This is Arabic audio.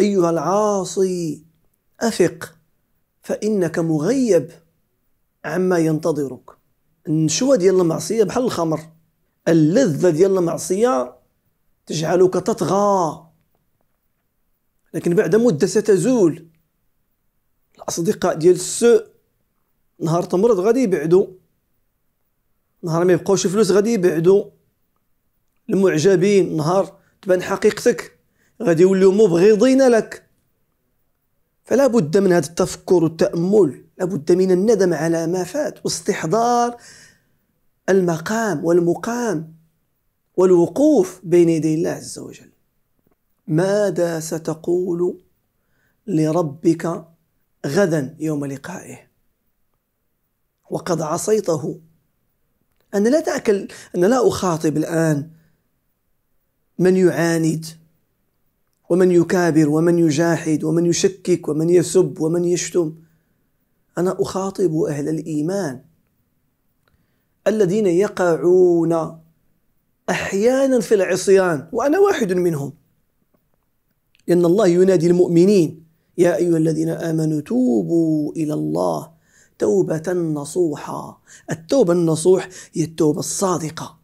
أيها العاصي أفق فإنك مغيب عما ينتظرك النشوة ديال المعصية بحال الخمر اللذة ديال المعصية تجعلك تطغى لكن بعد مدة ستزول الأصدقاء ديال السوء نهار تمرض غادي يبعدوا نهار ما يبقاوش فلوس غادي يبعدوا المعجبين نهار تبان حقيقتك غادي يوليو مبغضين لك فلا بد من هذا التفكر والتامل لا بد من الندم على ما فات واستحضار المقام والمقام والوقوف بين يدي الله عز وجل ماذا ستقول لربك غدا يوم لقائه وقد عصيته أنا لا تأكل أنا لا أخاطب الآن من يعاند ومن يكابر ومن يجاحد ومن يشكك ومن يسب ومن يشتم انا اخاطب اهل الايمان الذين يقعون احيانا في العصيان وانا واحد منهم لان الله ينادي المؤمنين يا ايها الذين امنوا توبوا الى الله توبه نصوحا التوبه النصوح هي التوبه الصادقه